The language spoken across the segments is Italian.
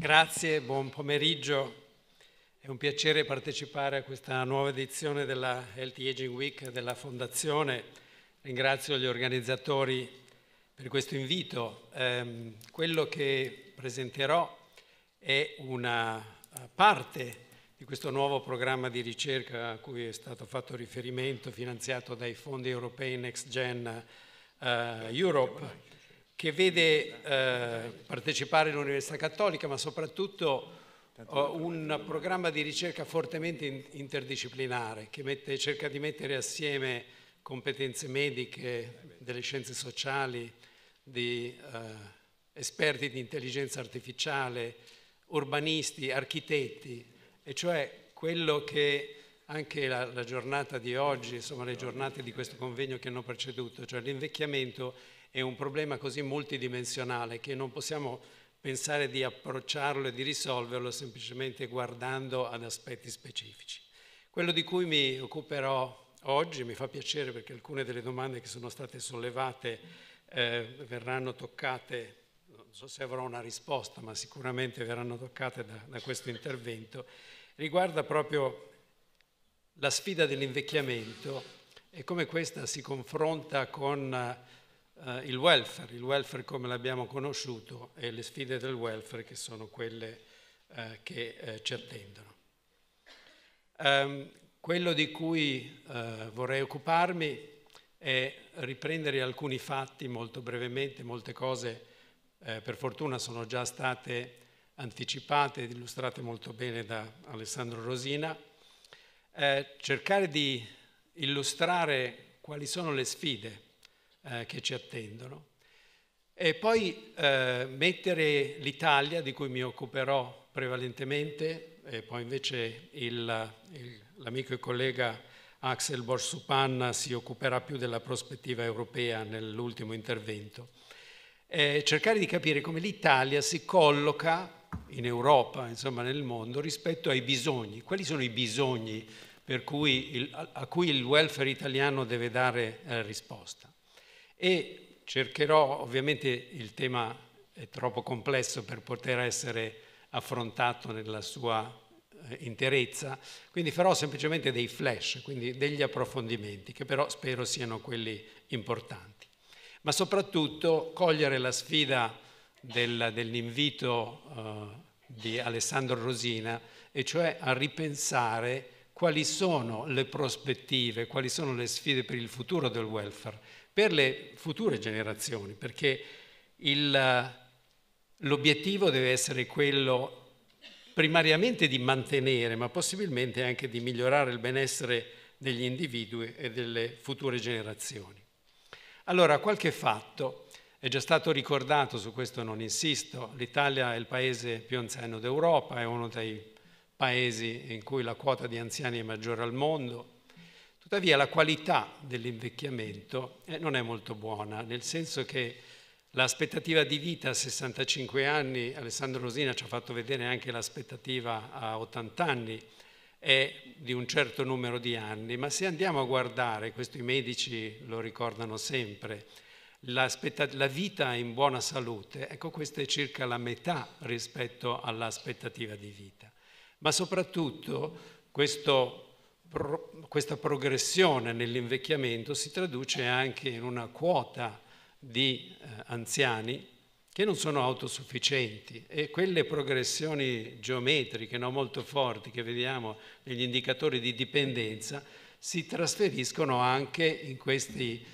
Grazie, buon pomeriggio. È un piacere partecipare a questa nuova edizione della Healthy Aging Week della Fondazione. Ringrazio gli organizzatori per questo invito. Eh, quello che presenterò è una parte di questo nuovo programma di ricerca a cui è stato fatto riferimento, finanziato dai fondi europei Next Gen eh, Europe che vede eh, partecipare l'Università Cattolica, ma soprattutto eh, un programma di ricerca fortemente in interdisciplinare che mette, cerca di mettere assieme competenze mediche, delle scienze sociali, di eh, esperti di intelligenza artificiale, urbanisti, architetti, e cioè quello che anche la, la giornata di oggi, insomma le giornate di questo convegno che hanno preceduto, cioè l'invecchiamento è un problema così multidimensionale che non possiamo pensare di approcciarlo e di risolverlo semplicemente guardando ad aspetti specifici. Quello di cui mi occuperò oggi mi fa piacere perché alcune delle domande che sono state sollevate eh, verranno toccate, non so se avrò una risposta, ma sicuramente verranno toccate da, da questo intervento, riguarda proprio la sfida dell'invecchiamento e come questa si confronta con eh, eh, il welfare, il welfare come l'abbiamo conosciuto e le sfide del welfare che sono quelle eh, che eh, ci attendono. Um, quello di cui eh, vorrei occuparmi è riprendere alcuni fatti molto brevemente, molte cose eh, per fortuna sono già state anticipate ed illustrate molto bene da Alessandro Rosina, eh, cercare di illustrare quali sono le sfide eh, che ci attendono. E poi eh, mettere l'Italia, di cui mi occuperò prevalentemente, e poi invece il, il, l'amico e collega Axel Borsupan si occuperà più della prospettiva europea nell'ultimo intervento, eh, cercare di capire come l'Italia si colloca in Europa, insomma nel mondo, rispetto ai bisogni. Quali sono i bisogni cui il, a cui il welfare italiano deve dare eh, risposta? e cercherò, ovviamente il tema è troppo complesso per poter essere affrontato nella sua eh, interezza, quindi farò semplicemente dei flash, quindi degli approfondimenti che però spero siano quelli importanti. Ma soprattutto cogliere la sfida del, dell'invito eh, di Alessandro Rosina, e cioè a ripensare quali sono le prospettive, quali sono le sfide per il futuro del welfare, per le future generazioni, perché l'obiettivo deve essere quello primariamente di mantenere, ma possibilmente anche di migliorare il benessere degli individui e delle future generazioni. Allora, qualche fatto è già stato ricordato, su questo non insisto, l'Italia è il paese più anziano d'Europa, è uno dei paesi in cui la quota di anziani è maggiore al mondo, Tuttavia la qualità dell'invecchiamento eh, non è molto buona, nel senso che l'aspettativa di vita a 65 anni, Alessandro Rosina ci ha fatto vedere anche l'aspettativa a 80 anni, è di un certo numero di anni, ma se andiamo a guardare, questo i medici lo ricordano sempre, la vita in buona salute, ecco questa è circa la metà rispetto all'aspettativa di vita. Ma soprattutto questo pro, questa progressione nell'invecchiamento si traduce anche in una quota di eh, anziani che non sono autosufficienti e quelle progressioni geometriche non molto forti che vediamo negli indicatori di dipendenza si trasferiscono anche in, questi,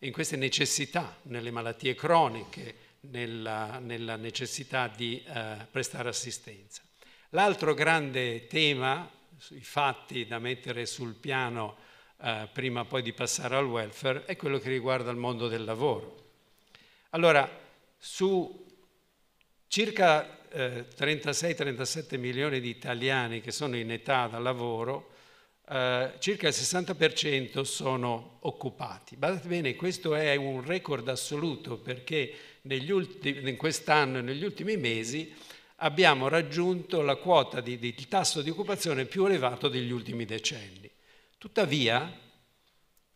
in queste necessità, nelle malattie croniche, nella, nella necessità di eh, prestare assistenza. L'altro grande tema i fatti da mettere sul piano eh, prima poi di passare al welfare è quello che riguarda il mondo del lavoro. Allora, su circa eh, 36-37 milioni di italiani che sono in età da lavoro, eh, circa il 60% sono occupati. Badate bene, questo è un record assoluto perché negli ultimi, in quest'anno, e negli ultimi mesi, abbiamo raggiunto la quota di, di, il tasso di occupazione più elevato degli ultimi decenni. Tuttavia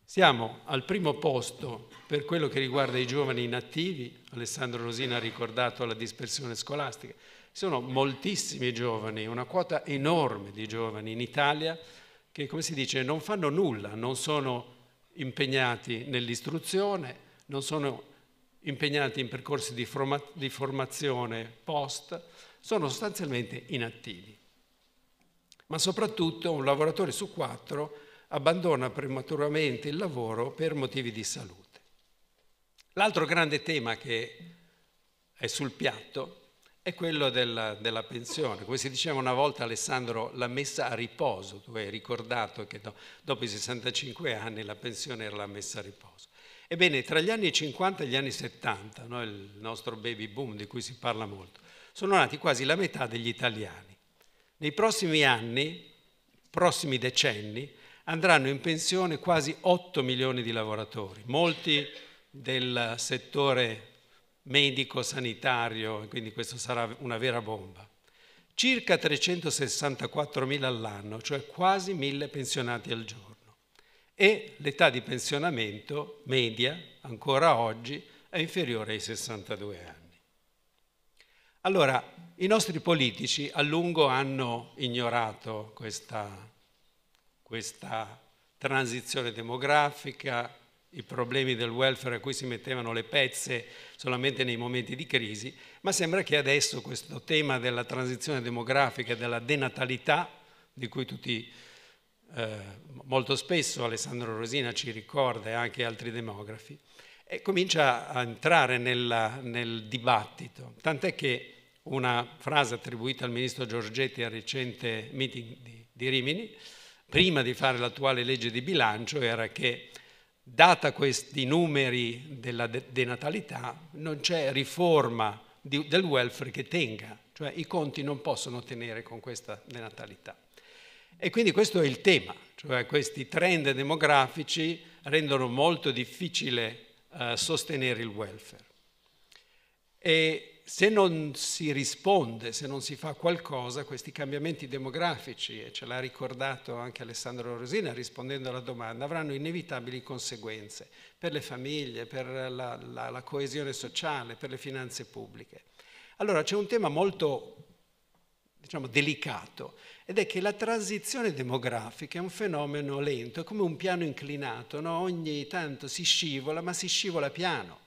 siamo al primo posto per quello che riguarda i giovani inattivi, Alessandro Rosina ha ricordato la dispersione scolastica, sono moltissimi giovani, una quota enorme di giovani in Italia che, come si dice, non fanno nulla, non sono impegnati nell'istruzione, non sono impegnati in percorsi di, formazione post, sono sostanzialmente inattivi. Ma soprattutto un lavoratore su quattro abbandona prematuramente il lavoro per motivi di salute. L'altro grande tema che è sul piatto è quello della, della, pensione. Come si diceva una volta Alessandro, la messa a riposo, tu hai ricordato che do, dopo i 65 anni la pensione era la messa a riposo. Ebbene, tra gli anni 50 e gli anni 70, no, il nostro baby boom di cui si parla molto, sono nati quasi la metà degli italiani. Nei prossimi anni, prossimi decenni, andranno in pensione quasi 8 milioni di lavoratori, molti del settore medico-sanitario, quindi questa sarà una vera bomba. Circa 364 mila all'anno, cioè quasi mille pensionati al giorno. E l'età di pensionamento media, ancora oggi, è inferiore ai 62 anni. Allora, i nostri politici a lungo hanno ignorato questa, questa transizione demografica, i problemi del welfare a cui si mettevano le pezze solamente nei momenti di crisi, ma sembra che adesso questo tema della transizione demografica e della denatalità, di cui tutti eh, molto spesso Alessandro Rosina ci ricorda e anche altri demografi, eh, comincia a entrare nella, nel dibattito, tant'è che una frase attribuita al ministro Giorgetti al recente meeting di, di Rimini, prima di fare l'attuale legge di bilancio, era che data questi numeri della denatalità, non c'è riforma di, del welfare che tenga, cioè i conti non possono tenere con questa denatalità. E quindi questo è il tema, cioè questi trend demografici rendono molto difficile eh, sostenere il welfare. E se non si risponde, se non si fa qualcosa, questi cambiamenti demografici, e ce l'ha ricordato anche Alessandro Rosina rispondendo alla domanda, avranno inevitabili conseguenze per le famiglie, per la, la, la coesione sociale, per le finanze pubbliche. Allora c'è un tema molto diciamo, delicato ed è che la transizione demografica è un fenomeno lento, è come un piano inclinato, no? ogni tanto si scivola, ma si scivola piano.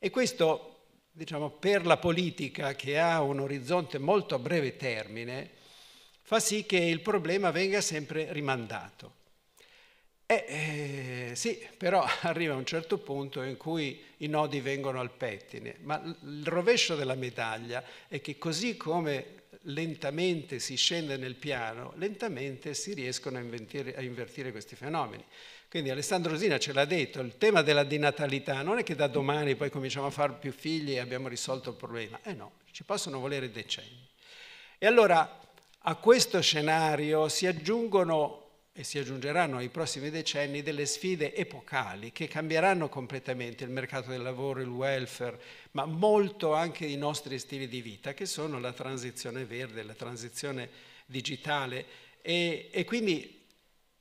E questo diciamo, per la politica che ha un orizzonte molto a breve termine, fa sì che il problema venga sempre rimandato. Eh, eh, sì, però arriva un certo punto in cui i nodi vengono al pettine, ma il rovescio della medaglia è che così come lentamente si scende nel piano, lentamente si riescono a, inventire, a invertire questi fenomeni. Quindi Alessandro Rosina ce l'ha detto, il tema della dinatalità non è che da domani poi cominciamo a fare più figli e abbiamo risolto il problema, eh no, ci possono volere decenni. E allora a questo scenario si aggiungono e si aggiungeranno ai prossimi decenni delle sfide epocali che cambieranno completamente il mercato del lavoro, il welfare, ma molto anche i nostri stili di vita, che sono la transizione verde, la transizione digitale e, e quindi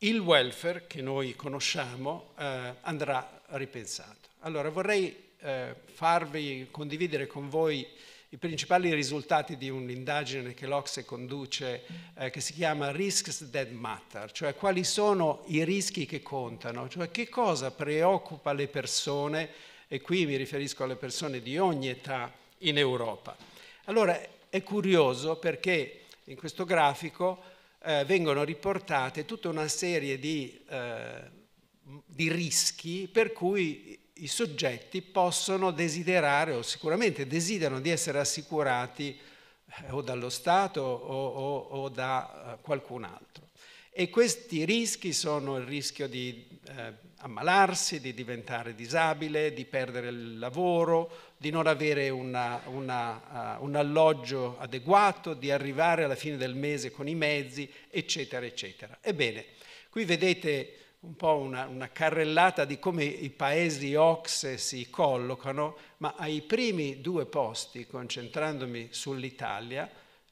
il welfare che noi conosciamo eh, andrà ripensato. Allora vorrei eh, farvi condividere con voi i principali risultati di un'indagine che l'Ocse conduce eh, che si chiama Risks that Matter, cioè quali sono i rischi che contano, cioè che cosa preoccupa le persone, e qui mi riferisco alle persone di ogni età in Europa. Allora è curioso perché in questo grafico eh, vengono riportate tutta una serie di, eh, di rischi per cui i soggetti possono desiderare o sicuramente desiderano di essere assicurati eh, o dallo Stato o, o, o da eh, qualcun altro. E questi rischi sono il rischio di eh, ammalarsi, di diventare disabile, di perdere il lavoro di non avere una, una, uh, un alloggio adeguato, di arrivare alla fine del mese con i mezzi, eccetera, eccetera. Ebbene, qui vedete un po' una, una, carrellata di come i paesi OXE si collocano, ma ai primi due posti, concentrandomi sull'Italia,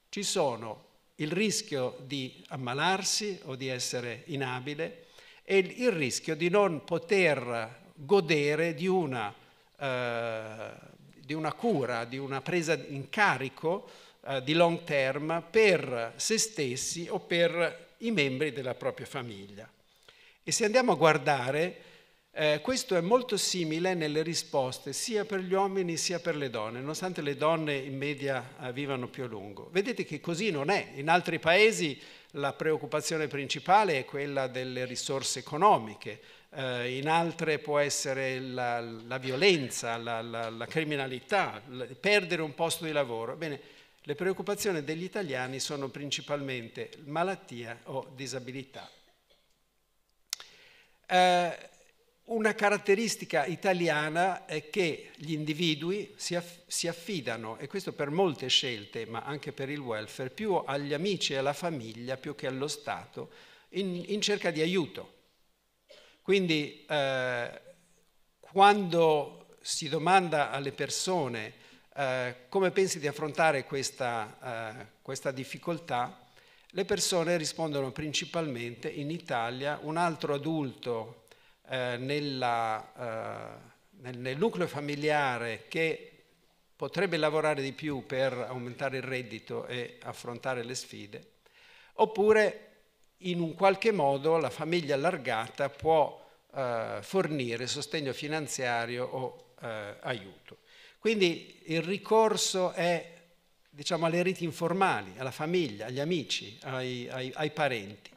ci sono il rischio di ammalarsi o di essere inabile e il rischio di non poter godere di una eh, di una cura, di una presa in carico eh, di long term per se stessi o per i membri della propria famiglia. E se andiamo a guardare, eh, questo è molto simile nelle risposte sia per gli uomini sia per le donne, nonostante le donne in media eh, vivano più a lungo. Vedete che così non è. In altri paesi la preoccupazione principale è quella delle risorse economiche, eh, in altre può essere la, la violenza, la, la, la criminalità, perdere un posto di lavoro. Bene, le preoccupazioni degli italiani sono principalmente malattia o disabilità. Eh, una caratteristica italiana è che gli individui si, aff si, affidano, e questo per molte scelte, ma anche per il welfare, più agli amici e alla famiglia più che allo Stato, in, in cerca di aiuto. Quindi eh, quando si domanda alle persone eh, come pensi di affrontare questa, eh, questa difficoltà, le persone rispondono principalmente in Italia un altro adulto eh, nella, eh, nel, nel nucleo familiare che potrebbe lavorare di più per aumentare il reddito e affrontare le sfide, oppure in un qualche modo la famiglia allargata può eh, fornire sostegno finanziario o eh, aiuto. Quindi il ricorso è diciamo, alle riti informali, alla famiglia, agli amici, ai, ai, ai parenti.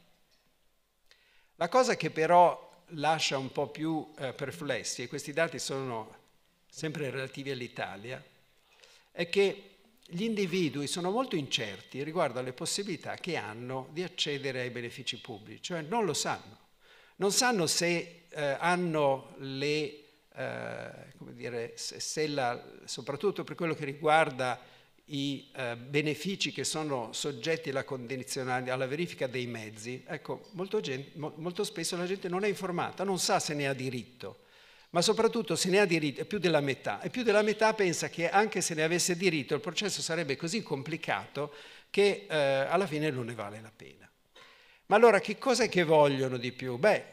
La cosa che però lascia un po' più eh, perplessi, e questi dati sono sempre relativi all'Italia, è che gli individui sono molto incerti riguardo alle possibilità che hanno di accedere ai benefici pubblici, cioè non lo sanno. Non sanno se eh, hanno le, eh, come dire, se, se la, soprattutto per quello che riguarda i eh, benefici che sono soggetti alla, alla verifica dei mezzi, ecco, molto, gente, molto spesso la gente non è informata, non sa se ne ha diritto ma soprattutto se ne ha diritto, più della metà, e più della metà pensa che anche se ne avesse diritto il processo sarebbe così complicato che eh, alla fine non ne vale la pena. Ma allora che cosa è che vogliono di più? Beh,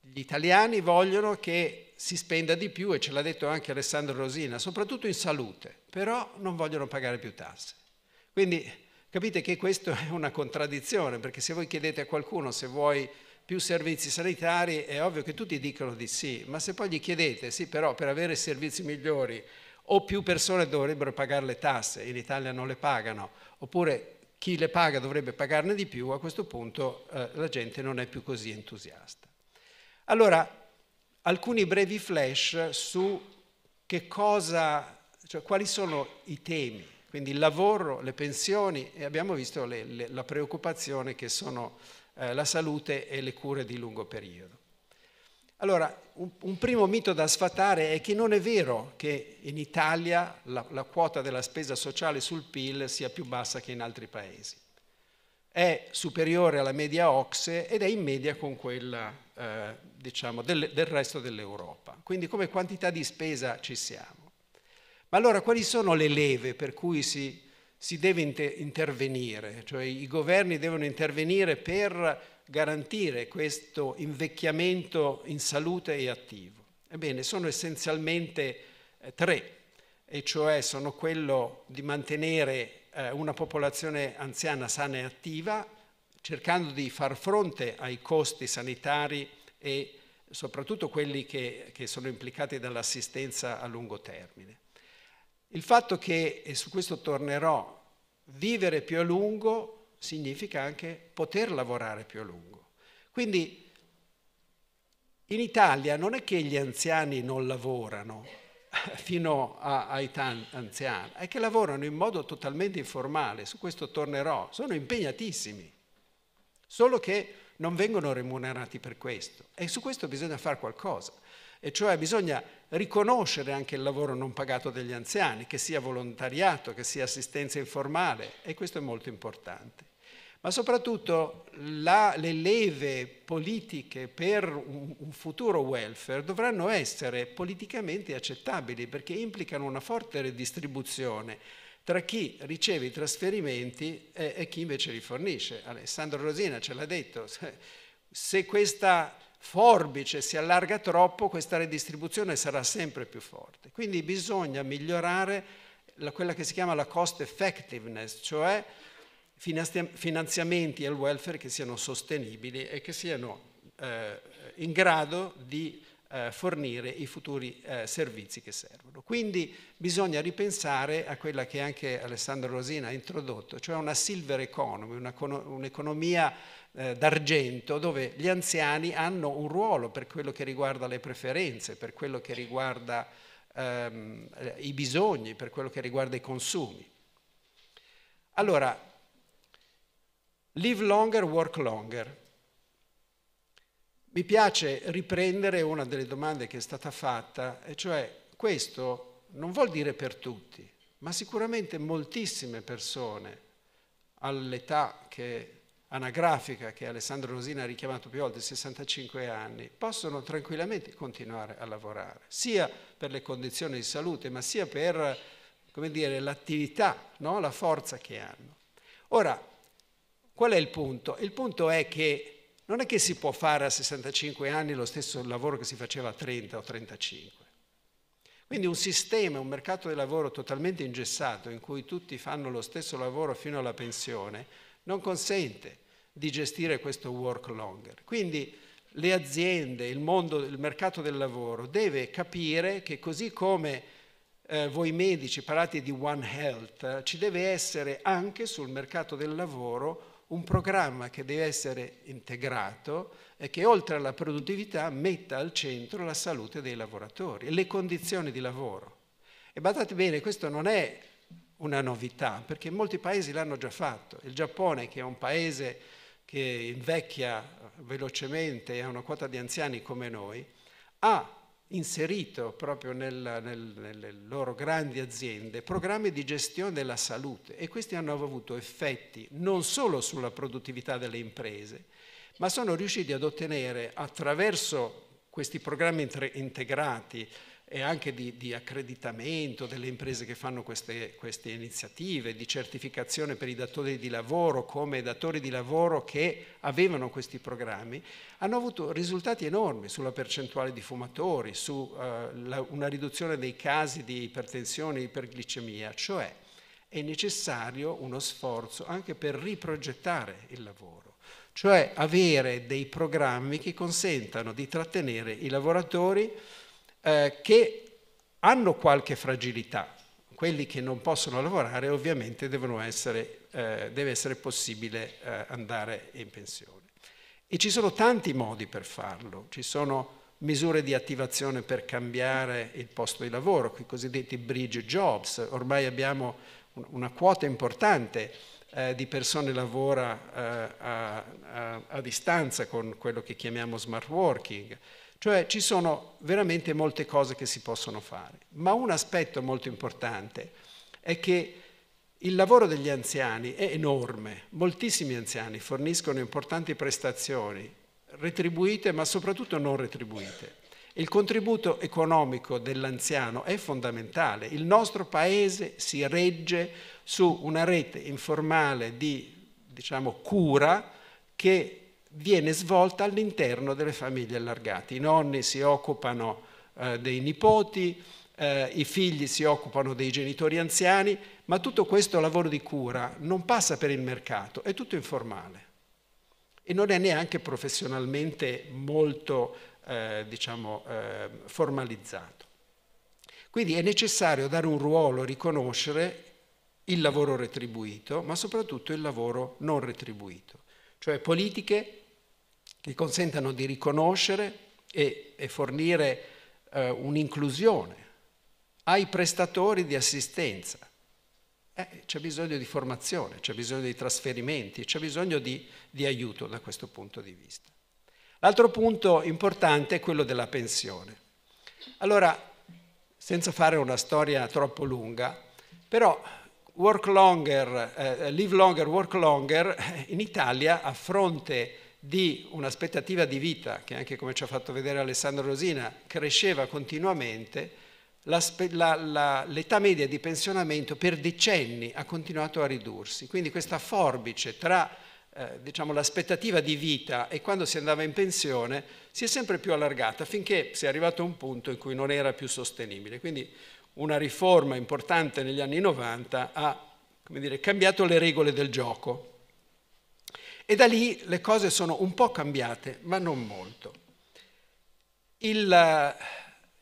gli italiani vogliono che si spenda di più, e ce l'ha detto anche Alessandro Rosina, soprattutto in salute, però non vogliono pagare più tasse. Quindi capite che questa è una contraddizione, perché se voi chiedete a qualcuno se vuoi più servizi sanitari, è ovvio che tutti dicono di sì, ma se poi gli chiedete sì però per avere servizi migliori o più persone dovrebbero pagare le tasse, in Italia non le pagano, oppure chi le paga dovrebbe pagarne di più, a questo punto eh, la gente non è più così entusiasta. Allora, alcuni brevi flash su che cosa, cioè quali sono i temi quindi il lavoro, le pensioni e abbiamo visto le, le, la preoccupazione che sono eh, la salute e le cure di lungo periodo. Allora, un, un, primo mito da sfatare è che non è vero che in Italia la, la quota della spesa sociale sul PIL sia più bassa che in altri paesi è superiore alla media OXE ed è in media con quella eh, diciamo, del, del resto dell'Europa. Quindi come quantità di spesa ci siamo. Ma allora quali sono le leve per cui si, si deve intervenire? Cioè i governi devono intervenire per garantire questo invecchiamento in salute e attivo. Ebbene, sono essenzialmente eh, tre, e cioè sono quello di mantenere eh, una popolazione anziana sana e attiva, cercando di far fronte ai costi sanitari e soprattutto quelli che, che sono implicati dall'assistenza a lungo termine. Il fatto che, e su questo tornerò, vivere più a lungo significa anche poter lavorare più a lungo. Quindi in Italia non è che gli anziani non lavorano fino a, a età anziana, è che lavorano in modo totalmente informale, su questo tornerò, sono impegnatissimi, solo che non vengono remunerati per questo e su questo bisogna fare qualcosa e cioè bisogna riconoscere anche il lavoro non pagato degli anziani, che sia volontariato, che sia assistenza informale e questo è molto importante. Ma soprattutto la, le leve politiche per un, un futuro welfare dovranno essere politicamente accettabili perché implicano una forte redistribuzione tra chi riceve i trasferimenti e, e chi invece li fornisce. Alessandro Rosina ce l'ha detto, se, se questa forbice si allarga troppo, questa redistribuzione sarà sempre più forte. Quindi bisogna migliorare la, quella che si chiama la cost effectiveness, cioè finanziamenti al welfare che siano sostenibili e che siano eh, in grado di eh, fornire i futuri eh, servizi che servono. Quindi bisogna ripensare a quella che anche Alessandro Rosina ha introdotto, cioè una silver economy, un'economia eh, d'argento dove gli anziani hanno un ruolo per quello che riguarda le preferenze, per quello che riguarda ehm, i bisogni, per quello che riguarda i consumi. Allora, live longer, work longer. Mi piace riprendere una delle domande che è stata fatta, e cioè questo non vuol dire per tutti, ma sicuramente moltissime persone all'età che, anagrafica che Alessandro Rosina ha richiamato più volte, 65 anni, possono tranquillamente continuare a lavorare, sia per le condizioni di salute, ma sia per dire, l'attività, no? la forza che hanno. Ora, qual è il punto? Il punto è che non è che si può fare a 65 anni lo stesso lavoro che si faceva a 30 o 35. Quindi un sistema, un mercato del lavoro totalmente ingessato in cui tutti fanno lo stesso lavoro fino alla pensione non consente di gestire questo work longer. Quindi le aziende, il mondo, il mercato del lavoro deve capire che così come eh, voi medici parlate di One Health, ci deve essere anche sul mercato del lavoro un programma che deve essere integrato e che oltre alla produttività metta al centro la salute dei lavoratori e le condizioni di lavoro. E badate bene, questo non è una novità, perché molti paesi l'hanno già fatto. Il Giappone, che è un paese che invecchia velocemente e ha una quota di anziani come noi, ha inserito proprio nella, nel, nelle loro grandi aziende programmi di gestione della salute e questi hanno avuto effetti non solo sulla produttività delle imprese, ma sono riusciti ad ottenere attraverso questi programmi integrati e anche di, di accreditamento delle imprese che fanno queste, queste iniziative, di certificazione per i datori di lavoro come datori di lavoro che avevano questi programmi, hanno avuto risultati enormi sulla percentuale di fumatori, su eh, la, una riduzione dei casi di ipertensione e iperglicemia, cioè è necessario uno sforzo anche per riprogettare il lavoro, cioè avere dei programmi che consentano di trattenere i lavoratori eh, che hanno qualche fragilità. Quelli che non possono lavorare ovviamente essere, eh, deve essere possibile eh, andare in pensione. E ci sono tanti modi per farlo, ci sono misure di attivazione per cambiare il posto di lavoro, i cosiddetti bridge jobs, ormai abbiamo una quota importante eh, di persone lavora eh, a, a, a, distanza con quello che chiamiamo smart working, cioè ci sono veramente molte cose che si possono fare, ma un aspetto molto importante è che il lavoro degli anziani è enorme, moltissimi anziani forniscono importanti prestazioni, retribuite ma soprattutto non retribuite. Il contributo economico dell'anziano è fondamentale, il nostro paese si regge su una rete informale di diciamo, cura che viene svolta all'interno delle famiglie allargate. I nonni si occupano eh, dei nipoti, eh, i figli si occupano dei genitori anziani, ma tutto questo lavoro di cura non passa per il mercato, è tutto informale e non è neanche professionalmente molto eh, diciamo, eh, formalizzato. Quindi è necessario dare un ruolo, riconoscere il lavoro retribuito, ma soprattutto il lavoro non retribuito, cioè politiche che consentano di riconoscere e, e fornire eh, un'inclusione ai prestatori di assistenza. Eh, c'è bisogno di formazione, c'è bisogno di trasferimenti, c'è bisogno di, di aiuto da questo punto di vista. L'altro punto importante è quello della pensione. Allora, senza fare una storia troppo lunga, però work longer, eh, eh live longer, work longer eh, in Italia a fronte di un'aspettativa di vita che anche come ci ha fatto vedere Alessandro Rosina cresceva continuamente, l'età media di pensionamento per decenni ha continuato a ridursi. Quindi questa forbice tra eh, diciamo, l'aspettativa di vita e quando si andava in pensione si è sempre più allargata finché si è arrivato a un punto in cui non era più sostenibile. Quindi una riforma importante negli anni 90 ha dire, cambiato le regole del gioco e da lì le cose sono un po' cambiate, ma non molto. Il, eh,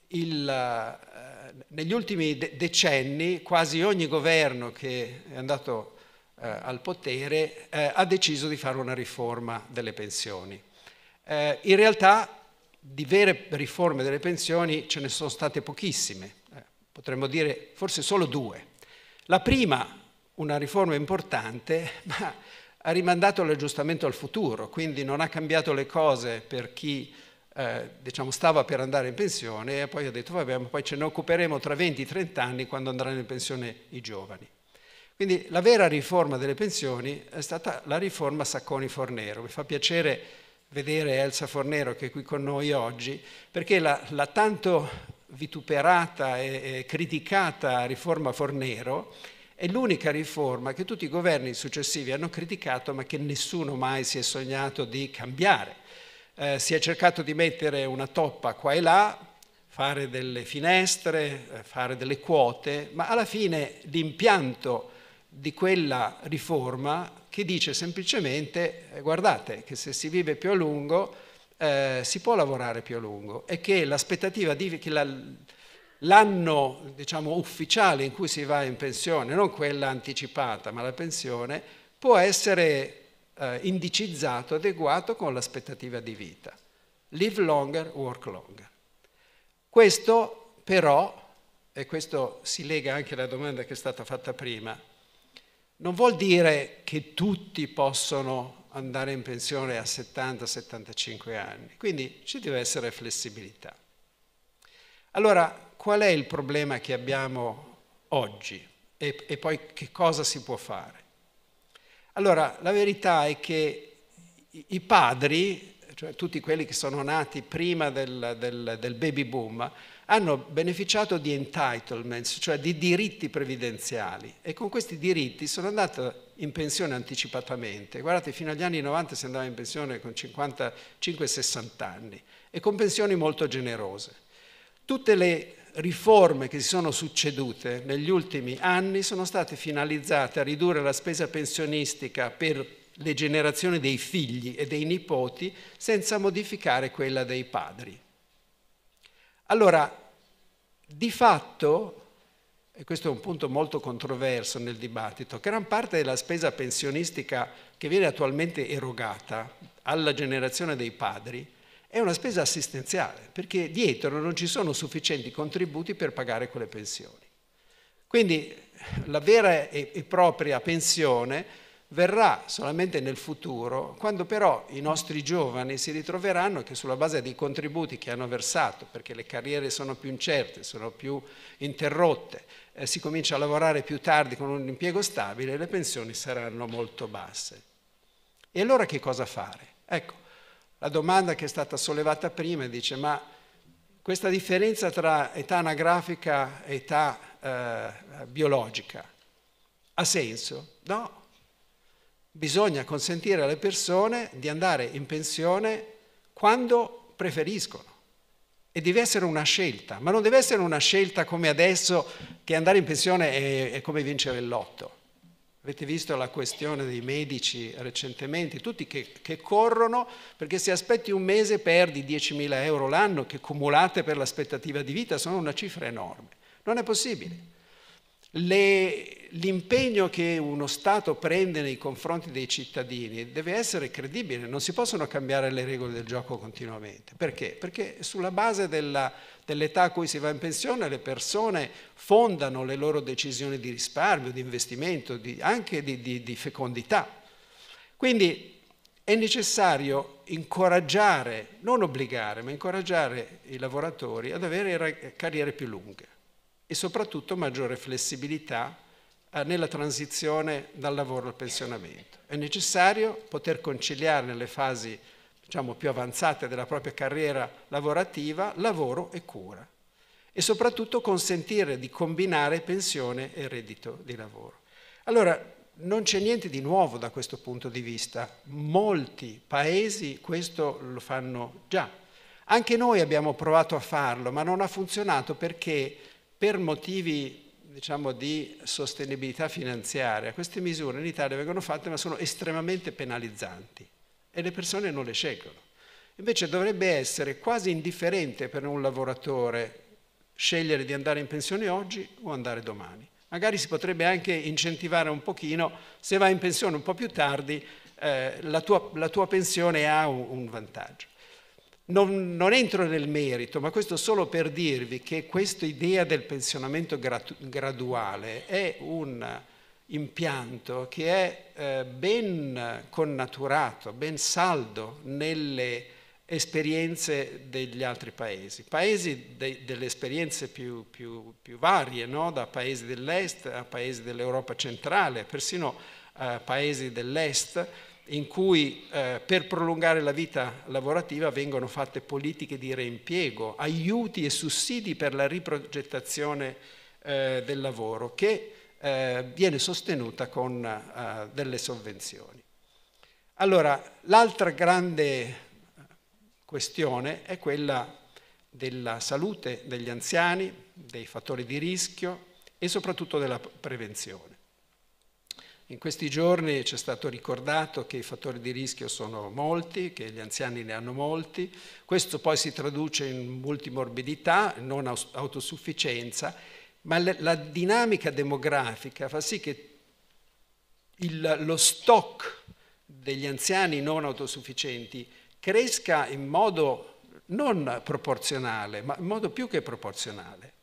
il, eh, negli ultimi decenni quasi ogni governo che è andato eh, al potere eh, ha deciso di fare una riforma delle pensioni. Eh, in realtà di vere riforme delle pensioni ce ne sono state pochissime, eh, potremmo dire forse solo due. La prima, una riforma importante, ma ha rimandato l'aggiustamento al futuro, quindi non ha cambiato le cose per chi eh, diciamo, stava per andare in pensione e poi ha detto vabbè, ma poi ce ne occuperemo tra 20-30 anni quando andranno in pensione i giovani. Quindi la vera riforma delle pensioni è stata la riforma Sacconi-Fornero. Mi fa piacere vedere Elsa Fornero che è qui con noi oggi, perché la, la tanto vituperata e, e criticata riforma Fornero è l'unica riforma che tutti i governi successivi hanno criticato ma che nessuno mai si è sognato di cambiare. Eh, si è cercato di mettere una toppa qua e là, fare delle finestre, eh, fare delle quote, ma alla fine l'impianto di quella riforma che dice semplicemente eh, guardate che se si vive più a lungo eh, si può lavorare più a lungo e che l'aspettativa di... Che la, l'anno diciamo, ufficiale in cui si va in pensione, non quella anticipata, ma la pensione, può essere eh, indicizzato, adeguato con l'aspettativa di vita. Live longer, work longer. Questo però, e questo si lega anche alla domanda che è stata fatta prima, non vuol dire che tutti possono andare in pensione a 70-75 anni, quindi ci deve essere flessibilità. Allora, qual è il problema che abbiamo oggi e, e poi che cosa si può fare? Allora, la verità è che i padri, cioè tutti quelli che sono nati prima del, del, del baby boom, hanno beneficiato di entitlements, cioè di diritti previdenziali e con questi diritti sono andati in pensione anticipatamente. Guardate, fino agli anni 90 si andava in pensione con 55-60 anni e con pensioni molto generose. Tutte le riforme che si sono succedute negli ultimi anni sono state finalizzate a ridurre la spesa pensionistica per le generazioni dei figli e dei nipoti senza modificare quella dei padri. Allora, di fatto, e questo è un punto molto controverso nel dibattito, gran parte della spesa pensionistica che viene attualmente erogata alla generazione dei padri è una spesa assistenziale, perché dietro non ci sono sufficienti contributi per pagare quelle pensioni. Quindi la vera e propria pensione verrà solamente nel futuro, quando però i nostri giovani si ritroveranno che sulla base dei contributi che hanno versato, perché le carriere sono più incerte, sono più interrotte, eh, si comincia a lavorare più tardi con un impiego stabile, le pensioni saranno molto basse. E allora che cosa fare? Ecco, la domanda che è stata sollevata prima dice ma questa differenza tra età anagrafica e età eh, biologica ha senso? No. Bisogna consentire alle persone di andare in pensione quando preferiscono e deve essere una scelta, ma non deve essere una scelta come adesso che andare in pensione è, è come vincere il lotto. Avete visto la questione dei medici recentemente, tutti che, che corrono perché se aspetti un mese perdi 10.000 euro l'anno che cumulate per l'aspettativa di vita sono una cifra enorme. Non è possibile. Le, l'impegno che uno Stato prende nei confronti dei cittadini deve essere credibile, non si possono cambiare le regole del gioco continuamente. Perché? Perché sulla base della, dell'età a cui si va in pensione le persone fondano le loro decisioni di risparmio, di investimento, di, anche di, di, di fecondità. Quindi è necessario incoraggiare, non obbligare, ma incoraggiare i lavoratori ad avere carriere più lunghe e soprattutto maggiore flessibilità eh, nella transizione dal lavoro al pensionamento. È necessario poter conciliare nelle fasi diciamo, più avanzate della propria carriera lavorativa lavoro e cura e soprattutto consentire di combinare pensione e reddito di lavoro. Allora, non c'è niente di nuovo da questo punto di vista, molti paesi questo lo fanno già. Anche noi abbiamo provato a farlo, ma non ha funzionato perché per motivi diciamo, di sostenibilità finanziaria, queste misure in Italia vengono fatte ma sono estremamente penalizzanti e le persone non le scelgono. Invece dovrebbe essere quasi indifferente per un lavoratore scegliere di andare in pensione oggi o andare domani. Magari si potrebbe anche incentivare un pochino, se vai in pensione un po' più tardi, eh, la, tua, la, tua, pensione ha un, un vantaggio. Non, non, entro nel merito, ma questo solo per dirvi che questa idea del pensionamento graduale è un impianto che è eh, ben connaturato, ben saldo nelle esperienze degli altri paesi, paesi de, delle esperienze più, più, più varie, no? da paesi dell'est a paesi dell'Europa centrale, persino eh, paesi dell'est in cui eh, per prolungare la vita lavorativa vengono fatte politiche di reimpiego, aiuti e sussidi per la riprogettazione eh, del lavoro che eh, viene sostenuta con eh, delle sovvenzioni. Allora, l'altra grande questione è quella della salute degli anziani, dei fattori di rischio e soprattutto della prevenzione. In questi giorni ci è stato ricordato che i fattori di rischio sono molti, che gli anziani ne hanno molti, questo poi si traduce in multimorbidità, non autosufficienza, ma la dinamica demografica fa sì che il, lo stock degli anziani non autosufficienti cresca in modo non proporzionale, ma in modo più che proporzionale.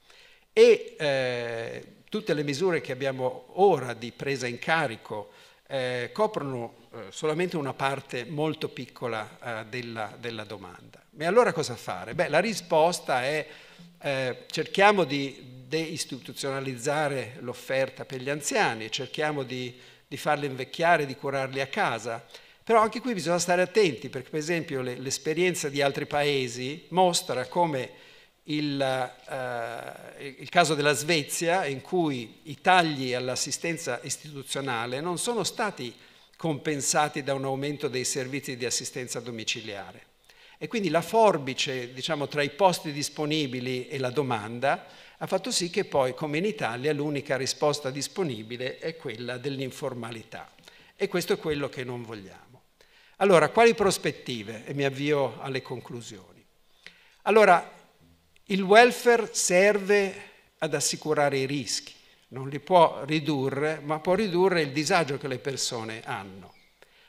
E, eh, tutte le misure che abbiamo ora di presa in carico eh, coprono eh, solamente una parte molto piccola eh, della, della, domanda. E allora cosa fare? Beh, la risposta è eh, cerchiamo di deistituzionalizzare l'offerta per gli anziani, cerchiamo di, di farli invecchiare, di curarli a casa. Però anche qui bisogna stare attenti perché per esempio l'esperienza di altri paesi mostra come il, eh, il, caso della Svezia in cui i tagli all'assistenza istituzionale non sono stati compensati da un aumento dei servizi di assistenza domiciliare. E quindi la forbice diciamo, tra i posti disponibili e la domanda ha fatto sì che poi, come in Italia, l'unica risposta disponibile è quella dell'informalità. E questo è quello che non vogliamo. Allora, quali prospettive? E mi avvio alle conclusioni. Allora, il welfare serve ad assicurare i rischi, non li può ridurre, ma può ridurre il disagio che le persone hanno.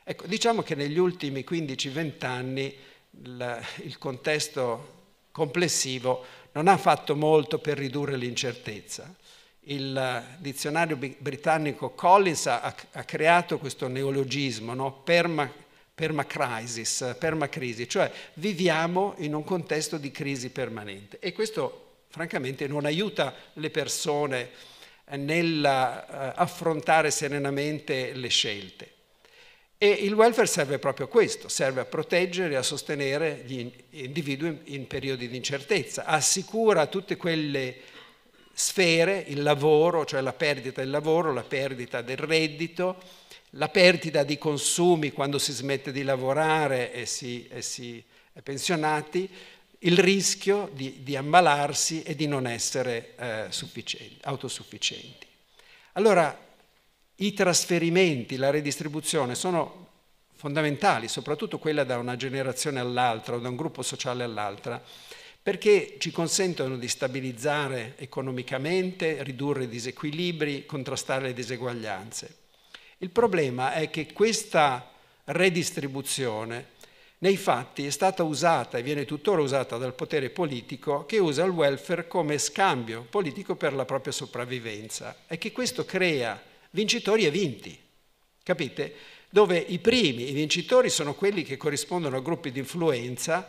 Ecco, diciamo che negli ultimi 15-20 anni il, il contesto complessivo non ha fatto molto per ridurre l'incertezza. Il dizionario britannico Collins ha, ha creato questo neologismo, no? Perma, permacrisis, permacrisi, cioè viviamo in un contesto di crisi permanente e questo francamente non aiuta le persone eh, nell'affrontare eh, serenamente le scelte. E il welfare serve proprio a questo, serve a proteggere e a sostenere gli individui in periodi di incertezza, assicura tutte quelle sfere, il lavoro, cioè la perdita del lavoro, la perdita del reddito, la perdita di consumi quando si smette di lavorare e si, e si è pensionati, il rischio di, di, ammalarsi e di non essere eh, autosufficienti. Allora, i trasferimenti, la redistribuzione sono fondamentali, soprattutto quella da una generazione all'altra o da un gruppo sociale all'altra, perché ci consentono di stabilizzare economicamente, ridurre i disequilibri, contrastare le diseguaglianze. Il problema è che questa redistribuzione nei fatti è stata usata e viene tuttora usata dal potere politico che usa il welfare come scambio politico per la propria sopravvivenza e che questo crea vincitori e vinti, capite? Dove i primi, i vincitori sono quelli che corrispondono a gruppi di influenza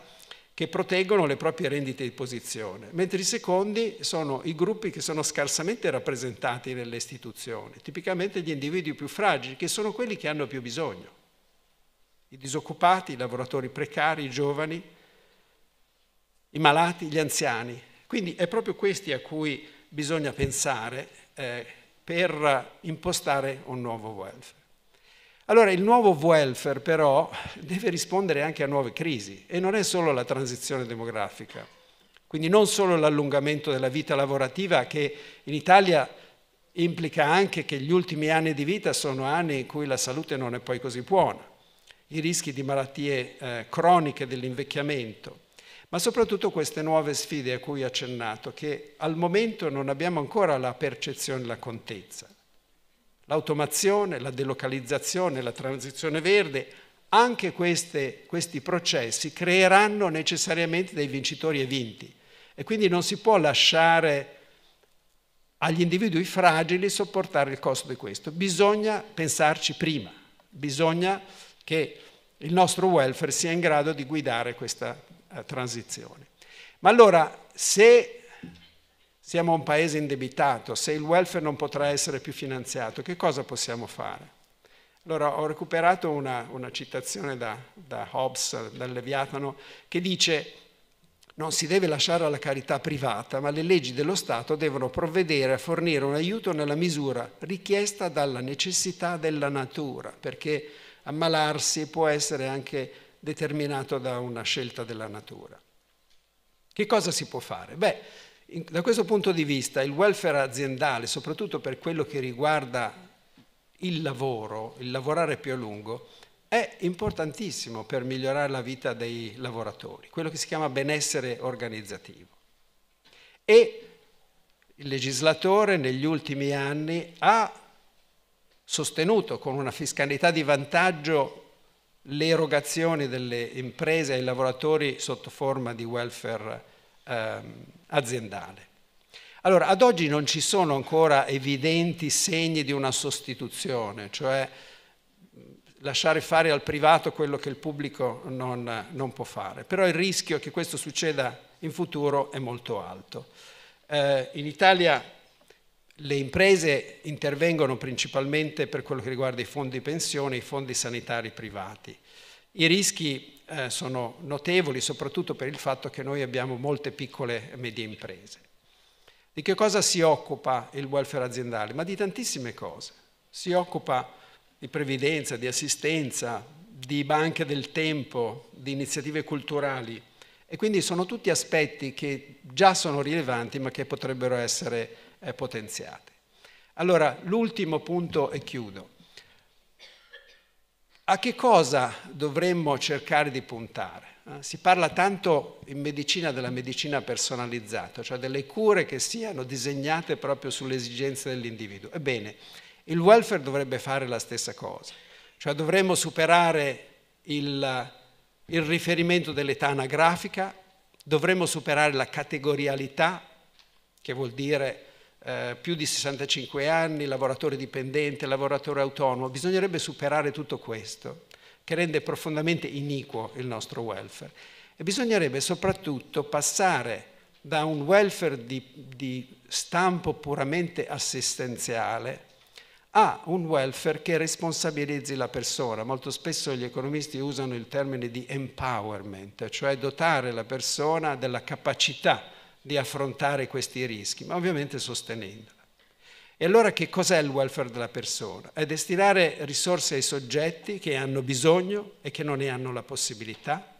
che proteggono le proprie rendite di posizione, mentre i secondi sono i gruppi che sono scarsamente rappresentati nelle istituzioni, tipicamente gli individui più fragili, che sono quelli che hanno più bisogno, i disoccupati, i lavoratori precari, i giovani, i malati, gli anziani. Quindi è proprio questi a cui bisogna pensare eh, per impostare un nuovo welfare. Allora il nuovo welfare però deve rispondere anche a nuove crisi e non è solo la transizione demografica, quindi non solo l'allungamento della vita lavorativa che in Italia implica anche che gli ultimi anni di vita sono anni in cui la salute non è poi così buona, i rischi di malattie eh, croniche dell'invecchiamento, ma soprattutto queste nuove sfide a cui ho accennato che al momento non abbiamo ancora la percezione, la contezza l'automazione, la delocalizzazione, la transizione verde, anche queste, questi processi creeranno necessariamente dei vincitori e vinti e quindi non si può lasciare agli individui fragili sopportare il costo di questo. Bisogna pensarci prima, bisogna che il nostro welfare sia in grado di guidare questa eh, transizione. Ma allora, se siamo un paese indebitato, se il welfare non potrà essere più finanziato, che cosa possiamo fare? Allora ho recuperato una, una citazione da, da Hobbes, dal Leviatano, che dice non si deve lasciare alla carità privata, ma le leggi dello Stato devono provvedere a fornire un aiuto nella misura richiesta dalla necessità della natura, perché ammalarsi può essere anche determinato da una scelta della natura. Che cosa si può fare? Beh, da questo punto di vista il welfare aziendale, soprattutto per quello che riguarda il lavoro, il lavorare più a lungo, è importantissimo per migliorare la vita dei lavoratori, quello che si chiama benessere organizzativo. E il legislatore negli ultimi anni ha sostenuto con una fiscalità di vantaggio le erogazioni delle imprese ai lavoratori sotto forma di welfare ehm, aziendale. Allora, ad oggi non ci sono ancora evidenti segni di una sostituzione, cioè lasciare fare al privato quello che il pubblico non, non può fare, però il rischio che questo succeda in futuro è molto alto. Eh, in Italia le imprese intervengono principalmente per quello che riguarda i fondi pensione e i fondi sanitari privati. I rischi eh, sono notevoli, soprattutto per il fatto che noi abbiamo molte piccole e medie imprese. Di che cosa si occupa il welfare aziendale? Ma di tantissime cose. Si occupa di previdenza, di assistenza, di banche del tempo, di iniziative culturali. E quindi sono tutti aspetti che già sono rilevanti ma che potrebbero essere eh, potenziati. Allora, l'ultimo punto e chiudo a che cosa dovremmo cercare di puntare? Eh, si parla tanto in medicina della medicina personalizzata, cioè delle cure che siano disegnate proprio sulle esigenze dell'individuo. Ebbene, il welfare dovrebbe fare la stessa cosa, cioè dovremmo superare il, il riferimento dell'età anagrafica, dovremmo superare la categorialità, che vuol dire eh, più di 65 anni, lavoratore dipendente, lavoratore autonomo. Bisognerebbe superare tutto questo, che rende profondamente iniquo il nostro welfare. E bisognerebbe soprattutto passare da un welfare di, di stampo puramente assistenziale a un welfare che responsabilizzi la persona. Molto spesso gli economisti usano il termine di empowerment, cioè dotare la persona della capacità di affrontare questi rischi, ma ovviamente sostenendola. E allora che cos'è il welfare della persona? È destinare risorse ai soggetti che hanno bisogno e che non ne hanno la possibilità.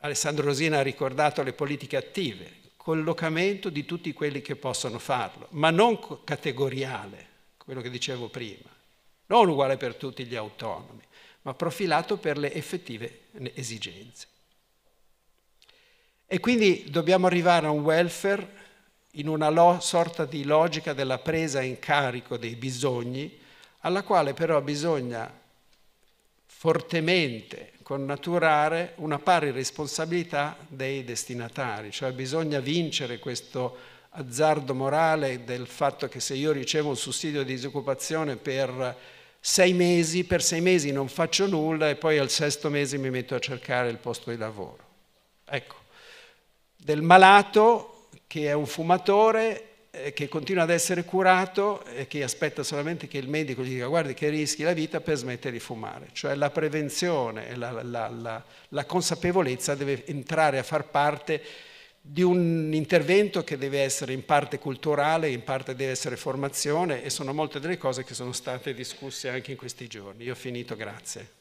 Alessandro Rosina ha ricordato le politiche attive, collocamento di tutti quelli che possono farlo, ma non categoriale, quello che dicevo prima, non uguale per tutti gli autonomi, ma profilato per le effettive esigenze. E quindi dobbiamo arrivare a un welfare in una lo- sorta di logica della presa in carico dei bisogni, alla quale però bisogna fortemente connaturare una pari responsabilità dei destinatari, cioè bisogna vincere questo azzardo morale del fatto che se io ricevo un sussidio di disoccupazione per sei mesi, per sei mesi non faccio nulla e poi al sesto mese mi metto a cercare il posto di lavoro. Ecco, del malato che è un fumatore eh, che continua ad essere curato e che aspetta solamente che il medico gli dica guardi che rischi la vita per smettere di fumare. Cioè la prevenzione, la, la, la, la consapevolezza deve entrare a far parte di un intervento che deve essere in parte culturale, in parte deve essere formazione e sono molte delle cose che sono state discusse anche in questi giorni. Io ho finito, grazie.